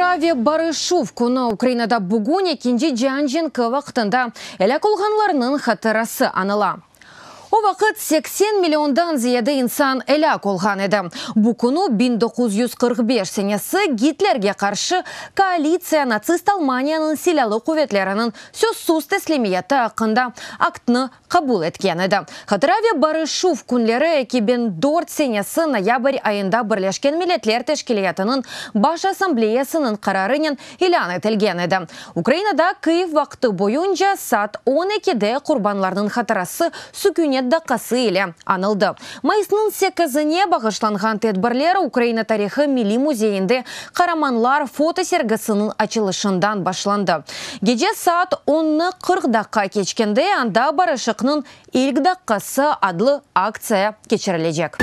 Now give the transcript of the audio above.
Краве Барышув күні Украинада бүгін екенде жанжен вақтында әлі хатырасы анала вақыт 80 миллиондан зияды инсан әлі қолған еді. Бұқыну 1945 сенесі Гитлерге қаршы коалиция нацист Алманияның селялы сөз сөзсіз тәслимияты ақында актны қабул еткен еді. Хатыравия Барышув күнлері 2004 сенесі ноябрь айында Бірлешкен Милетлер тәшкелетінің баш ассамблеясының қарарынен үлян әтілген еді. Украинада Киев вақты бойынша сат 12-де құрбанларының хатарасы сүкінет дақасыйлі анылды. Майсының секізіне бағышланған тәдбірлері Украина тарихы милли музейінде қараманлар фотосергісінің ачылышындан башланды. Геде саат 10.40 дақа кечкенде анда барышықның 50 даққасы адлы акция кечірілежек.